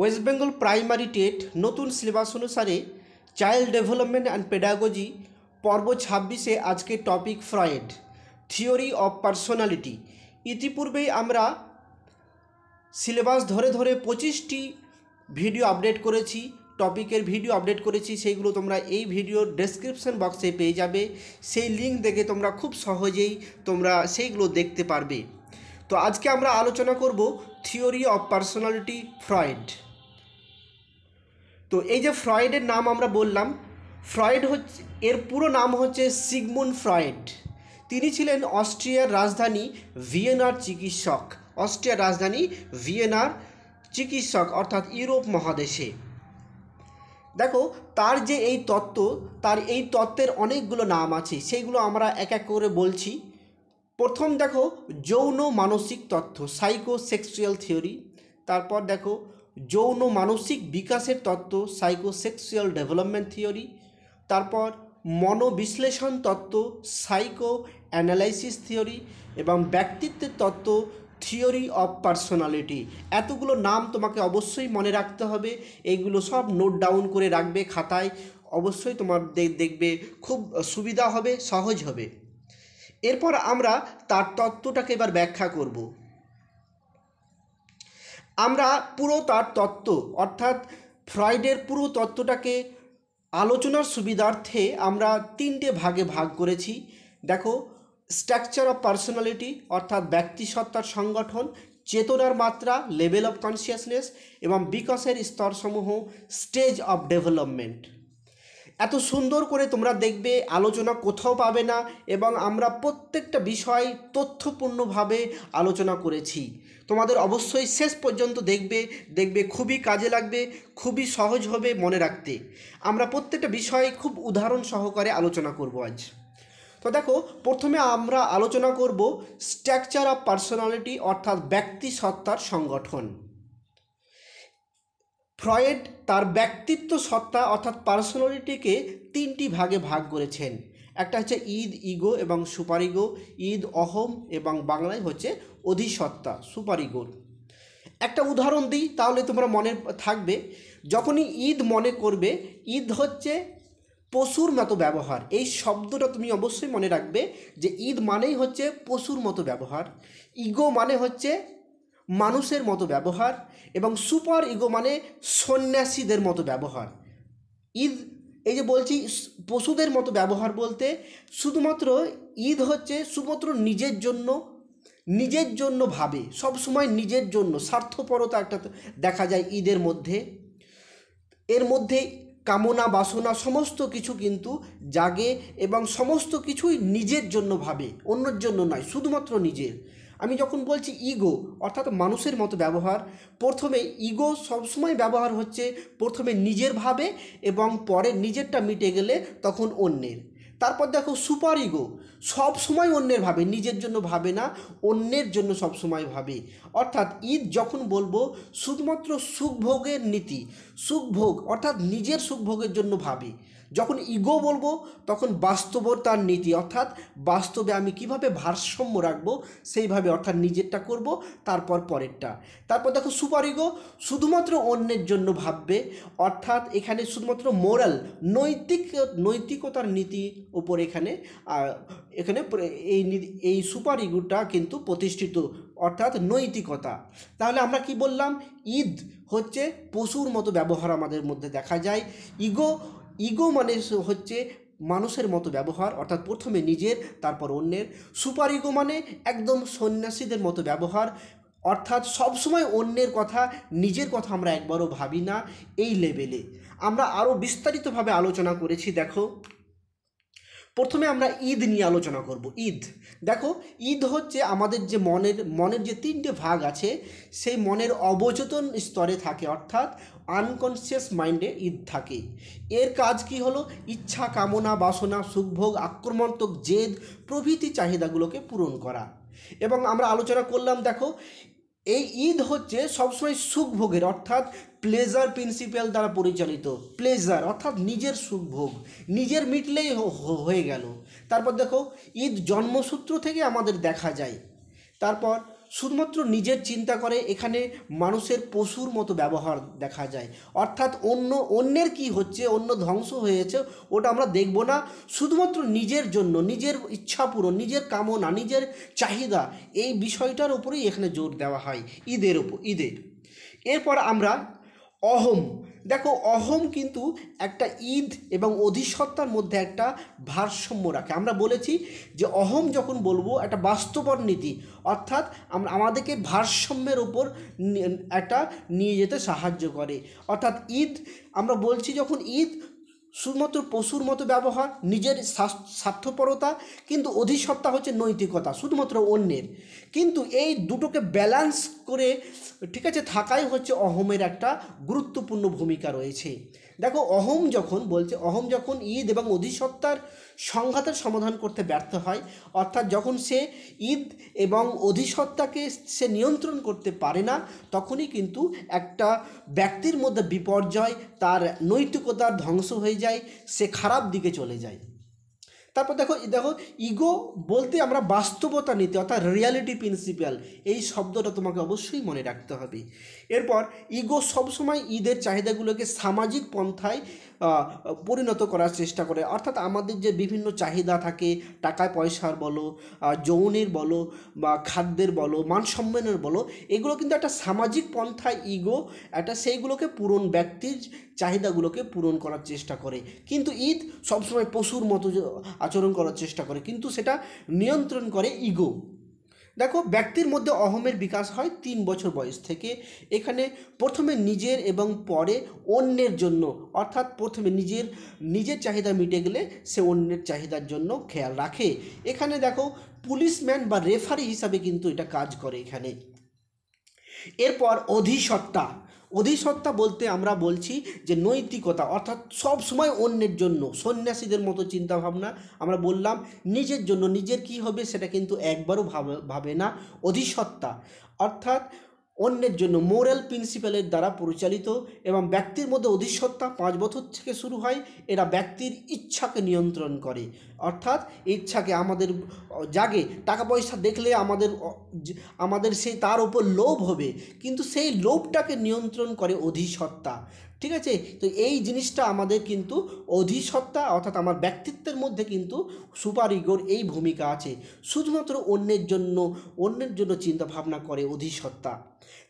West Bengal primary TET নতুন syllabus অনুসারে child development and pedagogy পর্ব ছাব্বিশে আজকে topic Freud theory of personality ইতিপূর্বেই আমরা সিলেবাস ধরে ধরে পঁচিশটি ভিডিও আপডেট করেছি টপিকের ভিডিও আপডেট করেছি সেইগুলো তোমরা এই ভিডিওর ডেসক্রিপশন বক্সে পেয়ে যাবে সেই লিঙ্ক দেখে তোমরা খুব সহজেই তোমরা সেইগুলো দেখতে পারবে তো আজকে আমরা আলোচনা করব থিওরি অফ পার্সোনালিটি ফ্রয়েড তো এই যে ফ্রয়েডের নাম আমরা বললাম ফ্রয়েড হচ্ছে এর পুরো নাম হচ্ছে সিগমুন ফ্রয়েড তিনি ছিলেন অস্ট্রিয়ার রাজধানী ভিয়েনার চিকিৎসক অস্ট্রিয়ার রাজধানী ভিয়েনার চিকিৎসক অর্থাৎ ইউরোপ মহাদেশে দেখো তার যে এই তত্ত্ব তার এই তত্ত্বের অনেকগুলো নাম আছে সেইগুলো আমরা এক এক করে বলছি প্রথম দেখো যৌন মানসিক তত্ত্ব সাইকো সেক্সুয়াল থিওরি তারপর দেখো যৌন মানসিক বিকাশের তত্ত্ব সাইকোসেক্সুয়াল ডেভেলপমেন্ট থিওরি তারপর মনোবিশ্লেষণ তত্ত্ব সাইকো অ্যানালাইসিস থিওরি এবং ব্যক্তিত্বের তত্ত্ব থিওরি অফ পার্সোনালিটি এতগুলো নাম তোমাকে অবশ্যই মনে রাখতে হবে এইগুলো সব নোট ডাউন করে রাখবে খাতায় অবশ্যই তোমার দেখবে খুব সুবিধা হবে সহজ হবে এরপর আমরা তার তত্ত্বটাকে এবার ব্যাখ্যা করবো আমরা পুরো তার তত্ত্ব অর্থাৎ ফ্রয়েডের পুরো তত্ত্বটাকে আলোচনার সুবিধার্থে আমরা তিনটে ভাগে ভাগ করেছি দেখো স্ট্রাকচার অফ পার্সোনালিটি অর্থাৎ ব্যক্তিসত্তার সংগঠন চেতনার মাত্রা লেভেল অফ কনসিয়াসনেস এবং বিকাশের স্তরসমূহ স্টেজ অফ ডেভেলপমেন্ট এত সুন্দর করে তোমরা দেখবে আলোচনা কোথাও পাবে না এবং আমরা প্রত্যেকটা বিষয় তথ্যপূর্ণভাবে আলোচনা করেছি তোমাদের অবশ্যই শেষ পর্যন্ত দেখবে দেখবে খুবই কাজে লাগবে খুবই সহজ হবে মনে রাখতে আমরা প্রত্যেকটা বিষয় খুব উদাহরণ সহকারে আলোচনা করব আজ তো দেখো প্রথমে আমরা আলোচনা করব স্ট্রাকচার অফ পার্সোনালিটি অর্থাৎ ব্যক্তি সত্তার সংগঠন ফ্রয়েড তার ব্যক্তিত্ব সত্তা অর্থাৎ পার্সোনালিটিকে তিনটি ভাগে ভাগ করেছেন একটা হচ্ছে ঈদ ইগো এবং সুপারিগো ঈদ অহম এবং বাংলায় হচ্ছে অধিসত্তা সুপারিগোর একটা উদাহরণ দিই তাহলে তোমরা মনে থাকবে যখনই ঈদ মনে করবে ঈদ হচ্ছে পশুর মতো ব্যবহার এই শব্দটা তুমি অবশ্যই মনে রাখবে যে ঈদ মানেই হচ্ছে পশুর মতো ব্যবহার ইগো মানে হচ্ছে মানুষের মতো ব্যবহার এবং সুপার ইগো মানে সন্ন্যাসীদের মতো ব্যবহার ঈদ এই যে বলছি পশুদের মতো ব্যবহার বলতে শুধুমাত্র ঈদ হচ্ছে শুধুমাত্র নিজের জন্য নিজের জন্য ভাবে সব সময় নিজের জন্য স্বার্থপরতা একটা দেখা যায় ঈদের মধ্যে এর মধ্যে কামনা বাসনা সমস্ত কিছু কিন্তু জাগে এবং সমস্ত কিছুই নিজের জন্য ভাবে অন্যের জন্য নয় শুধুমাত্র নিজের আমি যখন বলছি ইগো অর্থাৎ মানুষের মতো ব্যবহার প্রথমে ইগো সবসময় ব্যবহার হচ্ছে প্রথমে নিজের ভাবে এবং পরে নিজেরটা মিটে গেলে তখন অন্যের তারপর দেখো সুপার ইগো সব সময় অন্যের ভাবে নিজের জন্য ভাবে না অন্যের জন্য সব সময় ভাবে অর্থাৎ ঈদ যখন বলবো শুধুমাত্র সুখভোগের নীতি সুখভোগ অর্থাৎ নিজের সুখভোগের জন্য ভাবে যখন ইগো বলবো তখন বাস্তবতার নীতি অর্থাৎ বাস্তবে আমি কিভাবে ভারসাম্য রাখবো সেইভাবে অর্থাৎ নিজেরটা করব তারপর পরেরটা তারপর দেখো সুপার ইগো শুধুমাত্র অন্যের জন্য ভাববে অর্থাৎ এখানে শুধুমাত্র মোরাল নৈতিক নৈতিকতার নীতি উপর এখানে এখানে এই এই সুপার ইগোটা কিন্তু প্রতিষ্ঠিত অর্থাৎ নৈতিকতা তাহলে আমরা কি বললাম ঈদ হচ্ছে পশুর মতো ব্যবহার আমাদের মধ্যে দেখা যায় ইগো ইগো মানে হচ্ছে মানুষের মতো ব্যবহার অর্থাৎ প্রথমে নিজের তারপর অন্যের সুপার ইগো মানে একদম সন্ন্যাসীদের মতো ব্যবহার অর্থাৎ সবসময় অন্যের কথা নিজের কথা আমরা একবারও ভাবি না এই লেভেলে আমরা আরও বিস্তারিতভাবে আলোচনা করেছি দেখো প্রথমে আমরা ঈদ নিয়ে আলোচনা করব ঈদ দেখো ঈদ হচ্ছে আমাদের যে মনের মনের যে তিনটে ভাগ আছে সেই মনের অবচেতন স্তরে থাকে অর্থাৎ আনকনসিয়াস মাইন্ডে ঈদ থাকে এর কাজ কি হলো ইচ্ছা কামনা বাসনা সুখভোগ আক্রমণাত্মক জেদ প্রভৃতি চাহিদাগুলোকে পূরণ করা এবং আমরা আলোচনা করলাম দেখো এই ঈদ হচ্ছে সবসময় সুখভোগের অর্থাৎ প্লেজার প্রিন্সিপাল দ্বারা পরিচালিত প্লেজার অর্থাৎ নিজের সুখভোগ নিজের মিটলেই হয়ে গেল তারপর দেখো ঈদ জন্মসূত্র থেকে আমাদের দেখা যায় তারপর শুধুমাত্র নিজের চিন্তা করে এখানে মানুষের পশুর মতো ব্যবহার দেখা যায় অর্থাৎ অন্য অন্যের কি হচ্ছে অন্য ধ্বংস হয়েছে ওটা আমরা দেখব না শুধুমাত্র নিজের জন্য নিজের ইচ্ছা পূরণ নিজের কামনা নিজের চাহিদা এই বিষয়টার উপরেই এখানে জোর দেওয়া হয় ঈদের উপর ঈদের এরপর আমরা অহম দেখো অহম কিন্তু একটা ঈদ এবং অধিসত্তার মধ্যে একটা ভারসাম্য রাখে আমরা বলেছি যে অহম যখন বলবো একটা বাস্তবর নীতি অর্থাৎ আমরা আমাদেরকে ভারসাম্যের ওপর একটা নিয়ে যেতে সাহায্য করে অর্থাৎ ঈদ আমরা বলছি যখন ঈদ শুধুমাত্র পশুর মতো ব্যবহার নিজের স্বার্থপরতা কিন্তু অধিসত্তা হচ্ছে নৈতিকতা শুধুমাত্র অন্যের কিন্তু এই দুটোকে ব্যালেন্স করে ঠিক আছে থাকাই হচ্ছে অহমের একটা গুরুত্বপূর্ণ ভূমিকা রয়েছে দেখো অহম যখন বলছে অহম যখন ঈদ এবং অধিসত্তার সংঘাতের সমাধান করতে ব্যর্থ হয় অর্থাৎ যখন সে ঈদ এবং অধিসত্তাকে সে নিয়ন্ত্রণ করতে পারে না তখনই কিন্তু একটা ব্যক্তির মধ্যে বিপর্যয় তার নৈতিকতার ধ্বংস হয়ে যায় সে খারাপ দিকে চলে যায় তারপর দেখো দেখো ইগো বলতে আমরা বাস্তবতা নিতে অর্থাৎ রিয়ালিটি প্রিন্সিপাল এই শব্দটা তোমাকে অবশ্যই মনে রাখতে হবে এরপর ইগো সবসময় ঈদের চাহিদাগুলোকে সামাজিক পন্থায় পরিণত করার চেষ্টা করে অর্থাৎ আমাদের যে বিভিন্ন চাহিদা থাকে টাকা পয়সার বলো যৌনের বলো বা খাদ্যের বলো মানসম্মানের বলো এগুলো কিন্তু একটা সামাজিক পন্থা ইগো একটা সেইগুলোকে পূরণ ব্যক্তির চাহিদাগুলোকে পূরণ করার চেষ্টা করে কিন্তু ঈদ সবসময় পশুর মতো আচরণ করার চেষ্টা করে কিন্তু সেটা নিয়ন্ত্রণ করে ইগো দেখো ব্যক্তির মধ্যে অহমের বিকাশ হয় তিন বছর বয়স থেকে এখানে প্রথমে নিজের এবং পরে অন্যের জন্য অর্থাৎ প্রথমে নিজের নিজের চাহিদা মিটে গেলে সে অন্যের চাহিদার জন্য খেয়াল রাখে এখানে দেখো পুলিশম্যান বা রেফারি হিসাবে কিন্তু এটা কাজ করে এখানে এরপর অধিসত্তা অধিসত্তা বলতে আমরা বলছি যে নৈতিকতা অর্থাৎ সব সময় অন্যের জন্য সন্ন্যাসীদের মতো চিন্তাভাবনা আমরা বললাম নিজের জন্য নিজের কি হবে সেটা কিন্তু একবারও ভাবে না অধিসত্তা অর্থাৎ অন্যের জন্য মোরাল প্রিন্সিপালের দ্বারা পরিচালিত এবং ব্যক্তির মধ্যে অধিসত্তা পাঁচ বছর থেকে শুরু হয় এরা ব্যক্তির ইচ্ছাকে নিয়ন্ত্রণ করে অর্থাৎ ইচ্ছাকে আমাদের জাগে টাকা পয়সা দেখলে আমাদের আমাদের সেই তার ওপর লোভ হবে কিন্তু সেই লোভটাকে নিয়ন্ত্রণ করে অধিসত্ত্বা ঠিক আছে তো এই জিনিসটা আমাদের কিন্তু অধিসত্ত্বা অর্থাৎ আমার ব্যক্তিত্বের মধ্যে কিন্তু সুপার ইগোর এই ভূমিকা আছে শুধুমাত্র অন্যের জন্য অন্যের জন্য চিন্তা ভাবনা করে অধিসত্ত্বা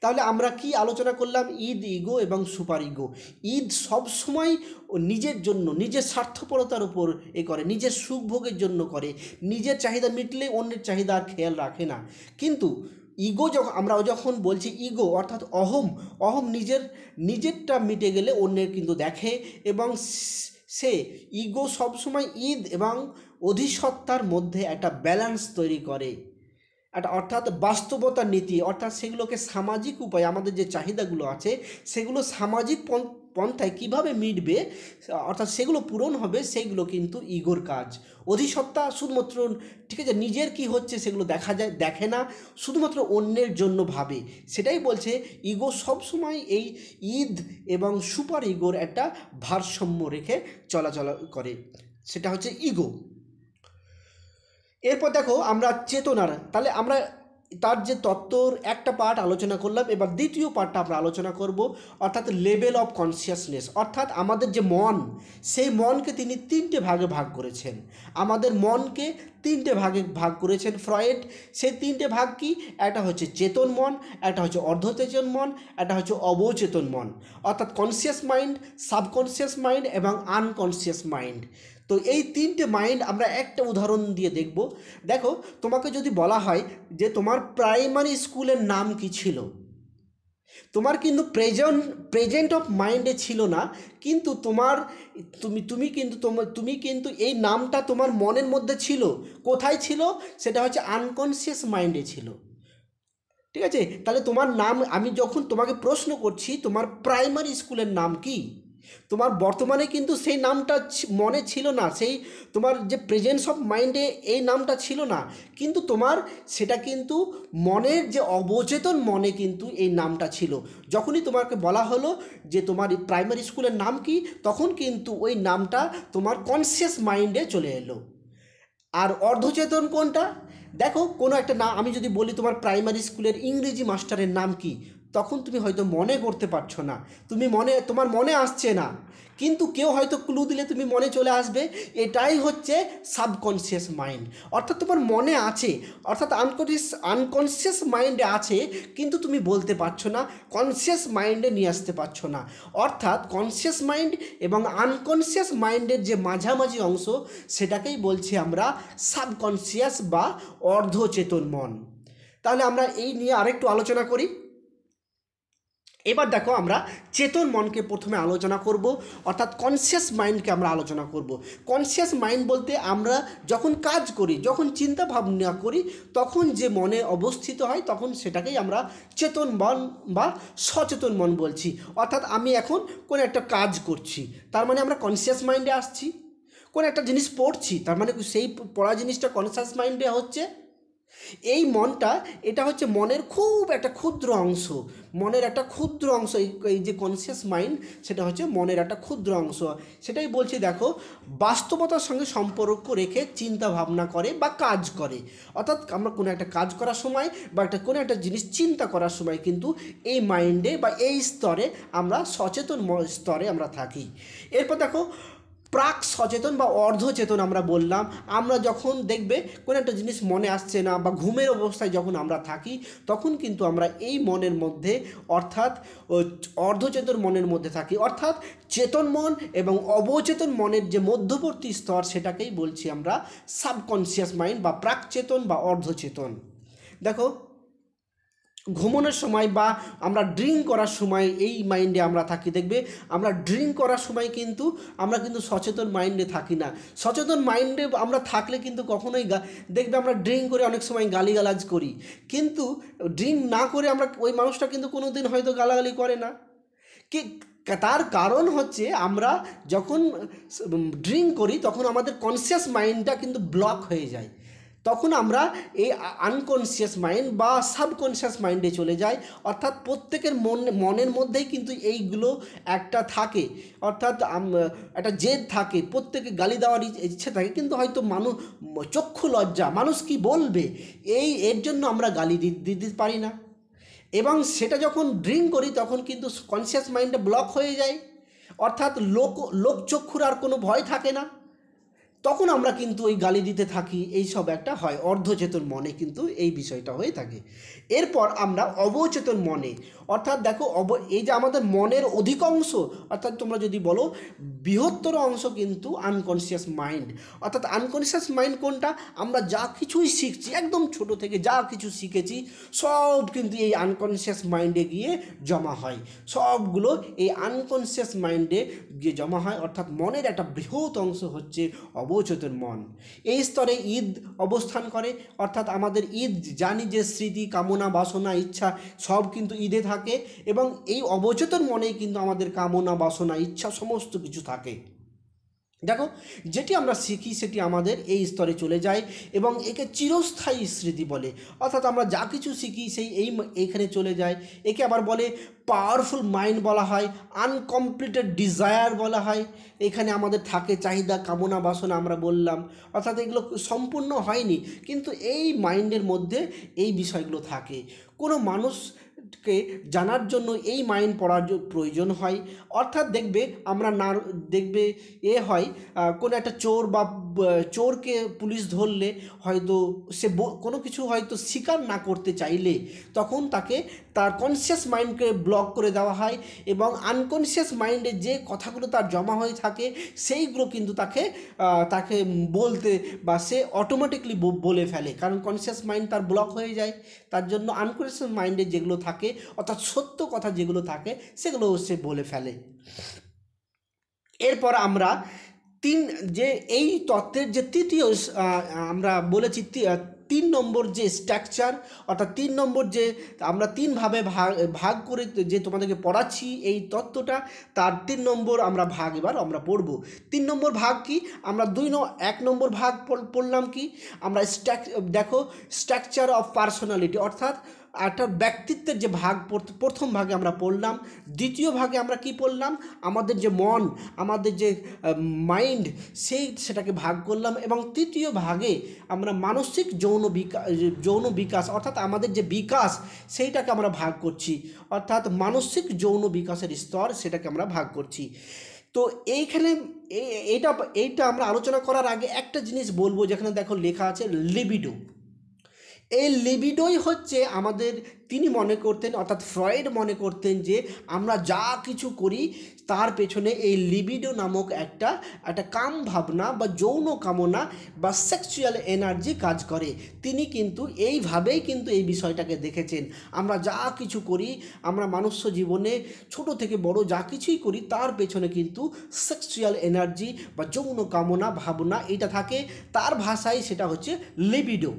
তাহলে আমরা কি আলোচনা করলাম ঈদ ইগো এবং সুপার ইগো ঈদ সবসময় নিজের জন্য নিজের স্বার্থপরতার উপর এ করে নিজের সুখ সুখভোগের জন্য করে নিজের চাহিদা মিটলে অন্যের চাহিদা আর খেয়াল রাখে না কিন্তু ইগো যখন আমরা যখন বলছি ইগো অর্থাৎ অহম অহম নিজের নিজেরটা মিটে গেলে অন্যের কিন্তু দেখে এবং সে ইগো সবসময় ঈদ এবং অধিসত্তার মধ্যে একটা ব্যালেন্স তৈরি করে একটা অর্থাৎ বাস্তবতার নীতি অর্থাৎ সেগুলোকে সামাজিক উপায়ে আমাদের যে চাহিদাগুলো আছে সেগুলো সামাজিক পন্থায় কিভাবে মিটবে অর্থাৎ সেগুলো পূরণ হবে সেইগুলো কিন্তু ইগোর কাজ অধিসত্তা শুধুমাত্র ঠিক আছে নিজের কি হচ্ছে সেগুলো দেখা যায় দেখে না শুধুমাত্র অন্যের জন্য ভাবে সেটাই বলছে ইগো সবসময় এই ঈদ এবং সুপার ইগোর একটা ভারসাম্য রেখে চলাচল করে সেটা হচ্ছে ইগো এরপর দেখো আমরা চেতনার তাহলে আমরা তার যে তত্ত্বর একটা পার্ট আলোচনা করলাম এবার দ্বিতীয় পার্টটা আমরা আলোচনা করব অর্থাৎ লেভেল অফ কনসিয়াসনেস অর্থাৎ আমাদের যে মন সেই মনকে তিনি তিনটে ভাগে ভাগ করেছেন আমাদের মনকে তিনটে ভাগে ভাগ করেছেন ফ্রয়েড সেই তিনটে ভাগ কি একটা হচ্ছে চেতন মন একটা হচ্ছে অর্ধচেতন মন একটা হচ্ছে অবচেতন মন অর্থাৎ কনসিয়াস মাইন্ড সাবকনসিয়াস মাইন্ড এবং আনকনসিয়াস মাইন্ড তো এই তিনটে মাইন্ড আমরা একটা উদাহরণ দিয়ে দেখব দেখো তোমাকে যদি বলা হয় যে তোমার প্রাইমারি স্কুলের নাম কি ছিল তোমার কিন্তু প্রেজেন্ট প্রেজেন্ট অফ মাইন্ডে ছিল না কিন্তু তোমার তুমি তুমি কিন্তু তোমার তুমি কিন্তু এই নামটা তোমার মনের মধ্যে ছিল কোথায় ছিল সেটা হচ্ছে আনকনসিয়াস মাইন্ডে ছিল ঠিক আছে তাহলে তোমার নাম আমি যখন তোমাকে প্রশ্ন করছি তোমার প্রাইমারি স্কুলের নাম কি তোমার বর্তমানে কিন্তু সেই নামটা মনে ছিল না সেই তোমার যে প্রেজেন্স অফ মাইন্ডে এই নামটা ছিল না কিন্তু তোমার সেটা কিন্তু মনের যে অবচেতন মনে কিন্তু এই নামটা ছিল যখনই তোমাকে বলা হলো যে তোমার প্রাইমারি স্কুলের নাম কি তখন কিন্তু ওই নামটা তোমার কনসিয়াস মাইন্ডে চলে এলো আর অর্ধচেতন কোনটা দেখো কোনো একটা নাম আমি যদি বলি তোমার প্রাইমারি স্কুলের ইংরেজি মাস্টারের নাম কি তখন তুমি হয়তো মনে করতে পারছো না তুমি মনে তোমার মনে আসছে না কিন্তু কেউ হয়তো ক্লু দিলে তুমি মনে চলে আসবে এটাই হচ্ছে সাবকনসিয়াস মাইন্ড অর্থাৎ তোমার মনে আছে অর্থাৎ আনকনসিয়াস আনকনসিয়াস মাইন্ডে আছে কিন্তু তুমি বলতে পারছো না কনসিয়াস মাইন্ডে নিয়ে আসতে পারছো না অর্থাৎ কনসিয়াস মাইন্ড এবং আনকনসিয়াস মাইন্ডের যে মাঝামাঝি অংশ সেটাকেই বলছি আমরা সাবকনসিয়াস বা অর্ধচেতন মন তাহলে আমরা এই নিয়ে আরেকটু আলোচনা করি এবার দেখো আমরা চেতন মনকে প্রথমে আলোচনা করব অর্থাৎ কনসিয়াস মাইন্ডকে আমরা আলোচনা করব কনসিয়াস মাইন্ড বলতে আমরা যখন কাজ করি যখন চিন্তা ভাবনা করি তখন যে মনে অবস্থিত হয় তখন সেটাকেই আমরা চেতন মন বা সচেতন মন বলছি অর্থাৎ আমি এখন কোনো একটা কাজ করছি তার মানে আমরা কনসিয়াস মাইন্ডে আসছি কোনো একটা জিনিস পড়ছি তার মানে সেই পড়া জিনিসটা কনসিয়াস মাইন্ডে হচ্ছে এই মনটা এটা হচ্ছে মনের খুব একটা ক্ষুদ্র অংশ মনের একটা ক্ষুদ্র অংশ এই যে কনসিয়াস মাইন্ড সেটা হচ্ছে মনের একটা ক্ষুদ্র অংশ সেটাই বলছি দেখো বাস্তবতার সঙ্গে সম্পর্ক রেখে চিন্তা ভাবনা করে বা কাজ করে অর্থাৎ আমরা কোনো একটা কাজ করার সময় বা একটা কোনো একটা জিনিস চিন্তা করার সময় কিন্তু এই মাইন্ডে বা এই স্তরে আমরা সচেতন স্তরে আমরা থাকি এরপর দেখো প্রাক সচেতন বা অর্ধচেতন আমরা বললাম আমরা যখন দেখবে কোনো একটা জিনিস মনে আসছে না বা ঘুমের অবস্থায় যখন আমরা থাকি তখন কিন্তু আমরা এই মনের মধ্যে অর্থাৎ অর্ধচেতন মনের মধ্যে থাকি অর্থাৎ চেতন মন এবং অবচেতন মনের যে মধ্যবর্তী স্তর সেটাকেই বলছি আমরা সাবকনসিয়াস মাইন্ড বা প্রাকচেতন বা অর্ধচেতন দেখো ঘুমনের সময় বা আমরা ড্রিঙ্ক করার সময় এই মাইন্ডে আমরা থাকি দেখবে আমরা ড্রিঙ্ক করার সময় কিন্তু আমরা কিন্তু সচেতন মাইন্ডে থাকি না সচেতন মাইন্ডে আমরা থাকলে কিন্তু কখনোই দেখবে আমরা ড্রিঙ্ক করে অনেক সময় গালিগালাজ করি কিন্তু ড্রিঙ্ক না করে আমরা ওই মানুষটা কিন্তু কোনো দিন হয়তো গালাগালি করে না কি তার কারণ হচ্ছে আমরা যখন ড্রিঙ্ক করি তখন আমাদের কনসিয়াস মাইন্ডটা কিন্তু ব্লক হয়ে যায় তখন আমরা এই আনকনসিয়াস মাইন্ড বা সাবকনসিয়াস মাইন্ডে চলে যাই অর্থাৎ প্রত্যেকের মন মনের মধ্যেই কিন্তু এইগুলো একটা থাকে অর্থাৎ একটা জেদ থাকে প্রত্যেকে গালি দেওয়ার ইচ্ছে থাকে কিন্তু হয়তো মানুষ চক্ষু লজ্জা মানুষ কি বলবে এই এর জন্য আমরা গালি দিতে পারি না এবং সেটা যখন ড্রিঙ্ক করি তখন কিন্তু কনসিয়াস মাইন্ডে ব্লক হয়ে যায় অর্থাৎ লোক লোকচক্ষুর আর কোনো ভয় থাকে না তখন আমরা কিন্তু ওই গালি দিতে থাকি এই সব একটা হয় অর্ধচেতন মনে কিন্তু এই বিষয়টা হয়ে থাকে এরপর আমরা অবচেতন মনে অর্থাৎ দেখো অব এই যে আমাদের মনের অধিকাংশ অর্থাৎ তোমরা যদি বলো বৃহত্তর অংশ কিন্তু আনকনসিয়াস মাইন্ড অর্থাৎ আনকনসিয়াস মাইন্ড কোনটা আমরা যা কিছুই শিখছি একদম ছোট থেকে যা কিছু শিখেছি সব কিন্তু এই আনকনসিয়াস মাইন্ডে গিয়ে জমা হয় সবগুলো এই আনকনসিয়াস মাইন্ডে গিয়ে জমা হয় অর্থাৎ মনের একটা বৃহৎ অংশ হচ্ছে অব অবচেতন মন এই স্তরে ঈদ অবস্থান করে অর্থাৎ আমাদের ঈদ জানি যে স্মৃতি কামনা বাসনা ইচ্ছা সব কিন্তু ঈদে থাকে এবং এই অবচেতন মনেই কিন্তু আমাদের কামনা বাসনা ইচ্ছা সমস্ত কিছু থাকে দেখো যেটি আমরা শিখি সেটি আমাদের এই স্তরে চলে যায় এবং একে চিরস্থায়ী স্মৃতি বলে অর্থাৎ আমরা যা কিছু শিখি সেই এই এখানে চলে যায় একে আবার বলে পাওয়ারফুল মাইন্ড বলা হয় আনকমপ্লিটেড ডিজায়ার বলা হয় এখানে আমাদের থাকে চাহিদা কামনা বাসনা আমরা বললাম অর্থাৎ এগুলো সম্পূর্ণ হয়নি কিন্তু এই মাইন্ডের মধ্যে এই বিষয়গুলো থাকে কোনো মানুষ কে জানার জন্য এই মাইন পড়ার প্রয়োজন হয় অর্থাৎ দেখবে আমরা না দেখবে এ হয় কোনো একটা চোর বা চোরকে পুলিশ ধরলে হয়তো সে কোনো কিছু হয়তো স্বীকার না করতে চাইলে তখন তাকে তার কনসিয়াস মাইন্ডকে ব্লক করে দেওয়া হয় এবং আনকনসিয়াস মাইন্ডে যে কথাগুলো তার জমা হয়ে থাকে সেইগুলো কিন্তু তাকে তাকে বলতে বা সে অটোমেটিকলি বলে ফেলে কারণ কনসিয়াস মাইন্ড তার ব্লক হয়ে যায় তার জন্য আনকনসিয়াস মাইন্ডে যেগুলো থাকে থাকে অর্থাৎ সত্য কথা যেগুলো থাকে সেগুলো সে বলে ফেলে এরপর আমরা তিন যে এই তত্ত্বের যে তৃতীয় আমরা বলেছি তিন নম্বর যে স্ট্রাকচার অর্থাৎ তিন নম্বর যে আমরা তিনভাবে ভাগ ভাগ করে যে তোমাদেরকে পড়াচ্ছি এই তত্ত্বটা তার তিন নম্বর আমরা ভাগ এবার আমরা পড়ব তিন নম্বর ভাগ কি আমরা দুই ন এক নম্বর ভাগ পড়লাম কি আমরা স্ট্রাক দেখো স্ট্রাকচার অফ পার্সোনালিটি অর্থাৎ একটা ব্যক্তিত্বের যে ভাগ প্রথম ভাগে আমরা পড়লাম দ্বিতীয় ভাগে আমরা কি পড়লাম আমাদের যে মন আমাদের যে মাইন্ড সেই সেটাকে ভাগ করলাম এবং তৃতীয় ভাগে আমরা মানসিক যৌন বিকাশ যৌন বিকাশ অর্থাৎ আমাদের যে বিকাশ সেইটাকে আমরা ভাগ করছি অর্থাৎ মানসিক যৌন বিকাশের স্তর সেটাকে আমরা ভাগ করছি তো এইখানে এইটা এইটা আমরা আলোচনা করার আগে একটা জিনিস বলবো যেখানে দেখো লেখা আছে লিবিডো এই লিবিডোই হচ্ছে আমাদের তিনি মনে করতেন অর্থাৎ ফ্রয়েড মনে করতেন যে আমরা যা কিছু করি তার পেছনে এই লিবিডো নামক একটা একটা কাম ভাবনা বা যৌন কামনা বা সেক্সুয়াল এনার্জি কাজ করে তিনি কিন্তু এইভাবেই কিন্তু এই বিষয়টাকে দেখেছেন আমরা যা কিছু করি আমরা মানুষ্য জীবনে ছোট থেকে বড় যা কিছুই করি তার পেছনে কিন্তু সেক্সুয়াল এনার্জি বা যৌন কামনা ভাবনা এটা থাকে তার ভাষায় সেটা হচ্ছে লিবিডো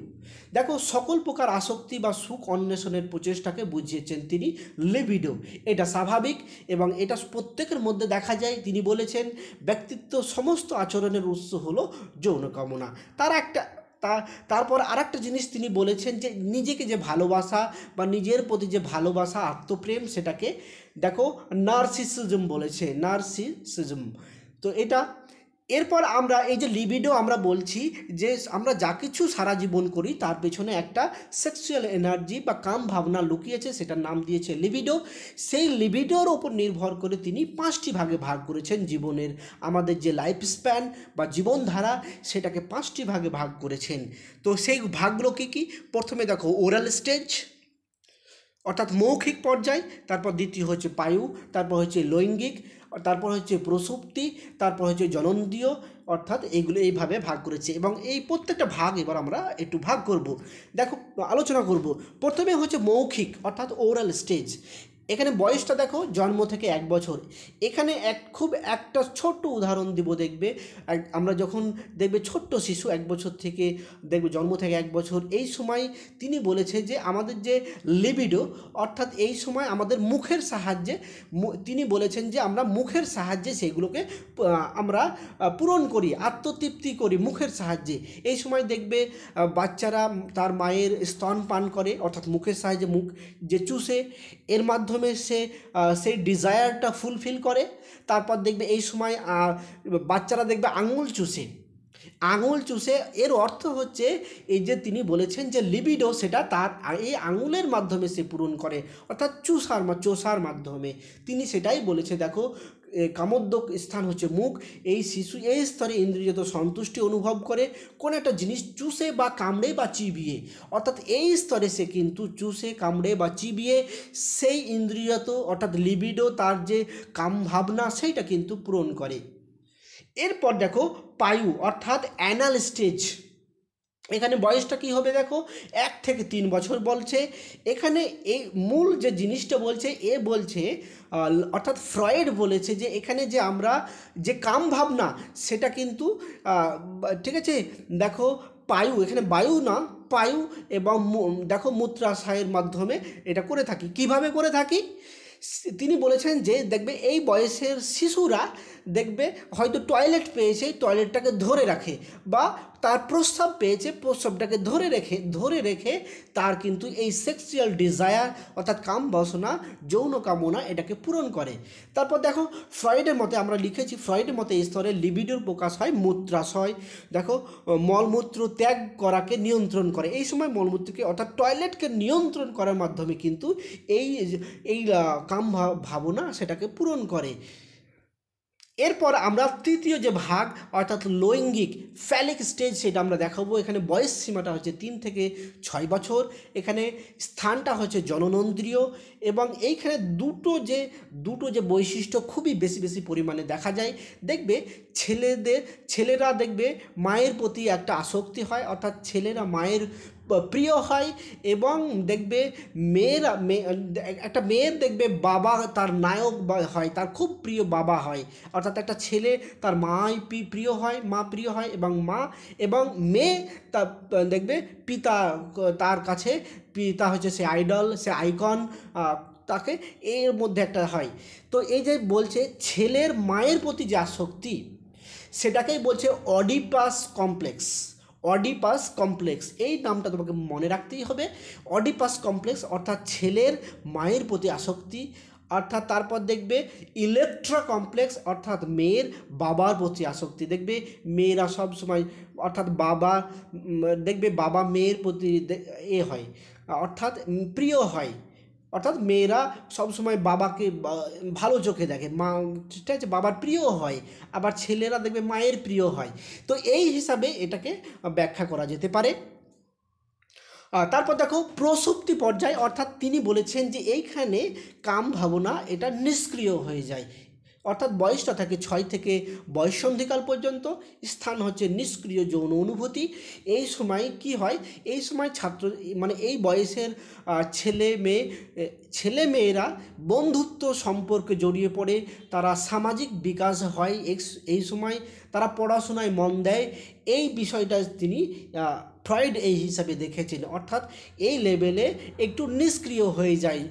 দেখো সকল প্রকার আসক্তি বা সুখ অন্বেষণের প্রচেষ্টাকে বুঝিয়েছেন তিনি লেবিডো এটা স্বাভাবিক এবং এটা প্রত্যেকের মধ্যে দেখা যায় তিনি বলেছেন ব্যক্তিত্ব সমস্ত আচরণের উৎস হলো যৌন কামনা তার একটা তা তারপর আর একটা জিনিস তিনি বলেছেন যে নিজেকে যে ভালোবাসা বা নিজের প্রতি যে ভালোবাসা আত্মপ্রেম সেটাকে দেখো নার্সিসিজম বলেছে নার্সিসিজম তো এটা এরপর আমরা এই যে লিবিডো আমরা বলছি যে আমরা যা কিছু সারা জীবন করি তার পেছনে একটা সেক্সুয়াল এনার্জি বা কাম ভাবনা লুকিয়েছে সেটার নাম দিয়েছে লিবিডো সেই লিবিডোর ওপর নির্ভর করে তিনি পাঁচটি ভাগে ভাগ করেছেন জীবনের আমাদের যে লাইফ স্প্যান বা জীবনধারা সেটাকে পাঁচটি ভাগে ভাগ করেছেন তো সেই ভাগগুলো কী কী প্রথমে দেখো ওরাল স্টেজ অর্থাৎ মৌখিক পর্যায় তারপর দ্বিতীয় হচ্ছে পায়ু তারপর হচ্ছে লৈঙ্গিক তারপর হচ্ছে প্রসুপ্তি তারপর হচ্ছে জনন্দীয় অর্থাৎ এইগুলো এইভাবে ভাগ করেছে এবং এই প্রত্যেকটা ভাগ এবার আমরা একটু ভাগ করব দেখো আলোচনা করব প্রথমে হচ্ছে মৌখিক অর্থাৎ ওরাল স্টেজ এখানে বয়সটা দেখো জন্ম থেকে এক বছর এখানে এক খুব একটা ছোট্ট উদাহরণ দিব দেখবে আমরা যখন দেখবে ছোট্ট শিশু এক বছর থেকে দেখবে জন্ম থেকে এক বছর এই সময় তিনি বলেছে যে আমাদের যে লিবিডো অর্থাৎ এই সময় আমাদের মুখের সাহায্যে তিনি বলেছেন যে আমরা মুখের সাহায্যে সেগুলোকে আমরা পূরণ করি আত্মতৃপ্তি করি মুখের সাহায্যে এই সময় দেখবে বাচ্চারা তার মায়ের স্তন পান করে অর্থাৎ মুখের সাহায্যে মুখ যে চুষে এর মাধ্যমে মাধ্যমে সে সেই ডিজায়ারটা ফুলফিল করে তারপর দেখবে এই সময় বাচ্চারা দেখবে আঙুল চুষে আঙুল চুষে এর অর্থ হচ্ছে এই যে তিনি বলেছেন যে লিবিডো সেটা তার এই আঙুলের মাধ্যমে সে পূরণ করে অর্থাৎ চুষার চোষার মাধ্যমে তিনি সেটাই বলেছে দেখো কামোদ্যোগ স্থান হচ্ছে মুখ এই শিশু এই স্তরে ইন্দ্রিয়ত সন্তুষ্টি অনুভব করে কোনো একটা জিনিস চুষে বা কামড়ে বা চিবিয়ে অর্থাৎ এই স্তরে সে কিন্তু চুষে কামড়ে বা চিবিয়ে সেই ইন্দ্রিয়ত অর্থাৎ লিবিডো তার যে কাম ভাবনা সেইটা কিন্তু পূরণ করে এরপর দেখো পায়ু অর্থাৎ অ্যানাল স্টেজ এখানে বয়সটা কি হবে দেখো এক থেকে তিন বছর বলছে এখানে এই মূল যে জিনিসটা বলছে এ বলছে অর্থাৎ ফ্রয়েড বলেছে যে এখানে যে আমরা যে কাম ভাবনা সেটা কিন্তু ঠিক আছে দেখো পায়ু এখানে বায়ু না পায়ু এবং দেখো মূত্রাশয়ের মাধ্যমে এটা করে থাকি কিভাবে করে থাকি তিনি বলেছেন যে দেখবে এই বয়সের শিশুরা দেখবে হয়তো টয়লেট পেয়েছে টয়লেটটাকে ধরে রাখে বা তার প্রস্রাব পেয়েছে প্রস্রাবটাকে ধরে রেখে ধরে রেখে তার কিন্তু এই সেক্সুয়াল ডিজায়ার অর্থাৎ কাম বাসনা যৌন কামনা এটাকে পূরণ করে তারপর দেখো ফ্রয়েডের মতে আমরা লিখেছি ফ্রয়েডের মতে এই স্তরে লিবিডোর প্রকাশ হয় মূত্রাশয় দেখো মলমূত্র ত্যাগ করাকে নিয়ন্ত্রণ করে এই সময় মলমূত্রকে অর্থাৎ টয়লেটকে নিয়ন্ত্রণ করার মাধ্যমে কিন্তু এই এই কাম ভাবনা সেটাকে পূরণ করে এরপর আমরা তৃতীয় যে ভাগ অর্থাৎ লৈঙ্গিক ফ্যালিক স্টেজ সেটা আমরা দেখাবো এখানে বয়স সীমাটা হচ্ছে তিন থেকে ছয় বছর এখানে স্থানটা হচ্ছে জননন্দ্রীয় এবং এইখানে দুটো যে দুটো যে বৈশিষ্ট্য খুবই বেশি বেশি পরিমাণে দেখা যায় দেখবে ছেলেদের ছেলেরা দেখবে মায়ের প্রতি একটা আসক্তি হয় অর্থাৎ ছেলেরা মায়ের প্রিয় হয় এবং দেখবে মেয়েরা মেয়ে একটা মেয়ের দেখবে বাবা তার নায়ক হয় তার খুব প্রিয় বাবা হয় অর্থাৎ একটা ছেলে তার মাই প্রিয় হয় মা প্রিয় হয় এবং মা এবং মেয়ে তা দেখবে পিতা তার কাছে পিতা হচ্ছে সে আইডল সে আইকন তাকে এর মধ্যে একটা হয় তো এই যে বলছে ছেলের মায়ের প্রতি যে আসক্তি সেটাকেই বলছে অডিপাস কমপ্লেক্স অডিপাস কমপ্লেক্স এই নামটা তোমাকে মনে রাখতেই হবে অডিপাস কমপ্লেক্স অর্থাৎ ছেলের মায়ের প্রতি আসক্তি অর্থাৎ তারপর দেখবে ইলেকট্রা কমপ্লেক্স অর্থাৎ মেয়ের বাবার প্রতি আসক্তি দেখবে মেয়েরা সব সময় অর্থাৎ বাবা দেখবে বাবা মেয়ের প্রতি এ হয় অর্থাৎ প্রিয় হয় অর্থাৎ মেয়েরা সবসময় বাবাকে ভালো চোখে দেখে মা ঠিক আছে বাবার প্রিয় হয় আবার ছেলেরা দেখবে মায়ের প্রিয় হয় তো এই হিসাবে এটাকে ব্যাখ্যা করা যেতে পারে তারপর দেখো প্রসুপ্তি পর্যায় অর্থাৎ তিনি বলেছেন যে এইখানে কাম ভাবনা এটা নিষ্ক্রিয় হয়ে যায় অর্থাৎ বয়সটা থাকে ছয় থেকে বয়সন্ধিকাল পর্যন্ত স্থান হচ্ছে নিষ্ক্রিয় যৌন অনুভূতি এই সময় কি হয় এই সময় ছাত্র মানে এই বয়সের ছেলে মেয়ে ছেলে মেয়েরা বন্ধুত্ব সম্পর্কে জড়িয়ে পড়ে তারা সামাজিক বিকাশ হয় এই সময় তারা পড়াশোনায় মন দেয় এই বিষয়টা তিনি ফ্রয়েড এই হিসাবে দেখেছেন অর্থাৎ এই লেভেলে একটু নিষ্ক্রিয় হয়ে যায়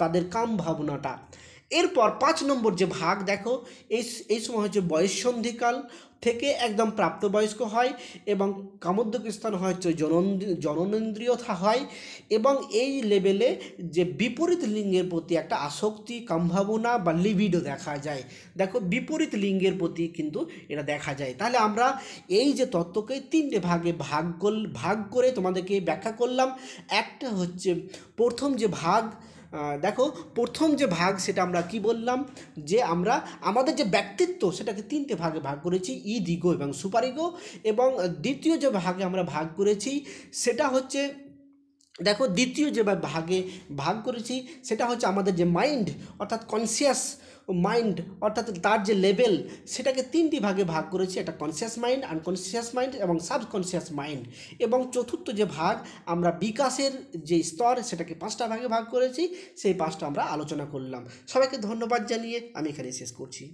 তাদের কাম ভাবনাটা এরপর পাঁচ নম্বর যে ভাগ দেখো এই এই সময় হচ্ছে বয়স সন্ধিকাল থেকে একদম প্রাপ্তবয়স্ক হয় এবং কামোদ্যোগ স্থান হচ্ছে জনন জননেন্দ্রিয়তা হয় এবং এই লেভেলে যে বিপরীত লিঙ্গের প্রতি একটা আসক্তি কামভাবনা বা লিভিডও দেখা যায় দেখো বিপরীত লিঙ্গের প্রতি কিন্তু এটা দেখা যায় তাহলে আমরা এই যে তত্ত্বকে তিনটে ভাগে ভাগ ভাগ করে তোমাদেরকে ব্যাখ্যা করলাম একটা হচ্ছে প্রথম যে ভাগ দেখো প্রথম যে ভাগ সেটা আমরা কি বললাম যে আমরা আমাদের যে ব্যক্তিত্ব সেটাকে তিনটে ভাগে ভাগ করেছি ইদ ইগো এবং সুপারিগো এবং দ্বিতীয় যে ভাগে আমরা ভাগ করেছি সেটা হচ্ছে দেখো দ্বিতীয় যে ভাগে ভাগ করেছি সেটা হচ্ছে আমাদের যে মাইন্ড অর্থাৎ কনসিয়াস মাইন্ড অর্থাৎ তার যে লেভেল সেটাকে তিনটি ভাগে ভাগ করেছি একটা কনসিয়াস মাইন্ড আনকনসিয়াস মাইন্ড এবং সাবকনসিয়াস মাইন্ড এবং চতুর্থ যে ভাগ আমরা বিকাশের যে স্তর সেটাকে পাঁচটা ভাগে ভাগ করেছি সেই পাঁচটা আমরা আলোচনা করলাম সবাইকে ধন্যবাদ জানিয়ে আমি এখানে শেষ করছি